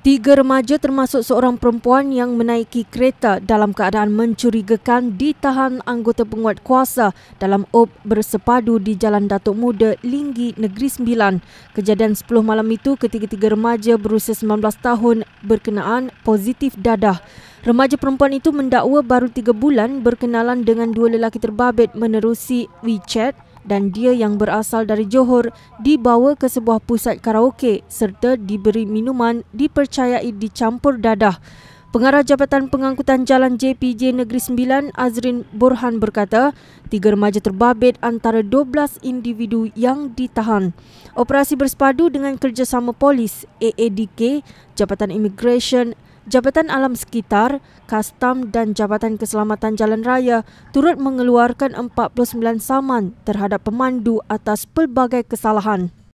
Tiga remaja termasuk seorang perempuan yang menaiki kereta dalam keadaan mencurigakan ditahan anggota penguat kuasa dalam op bersepadu di Jalan Datuk Muda, Linggi, Negeri Sembilan. Kejadian 10 malam itu ketiga-tiga remaja berusia 19 tahun berkenaan positif dadah. Remaja perempuan itu mendakwa baru tiga bulan berkenalan dengan dua lelaki terbabit menerusi WeChat dan dia yang berasal dari Johor dibawa ke sebuah pusat karaoke serta diberi minuman dipercayai dicampur dadah. Pengarah Jabatan Pengangkutan Jalan JPJ Negeri Sembilan Azrin Burhan berkata, tiga remaja terbabit antara 12 individu yang ditahan. Operasi bersepadu dengan kerjasama polis AADK, Jabatan Immigration, Jabatan Alam Sekitar, Kastam dan Jabatan Keselamatan Jalan Raya turut mengeluarkan 49 saman terhadap pemandu atas pelbagai kesalahan.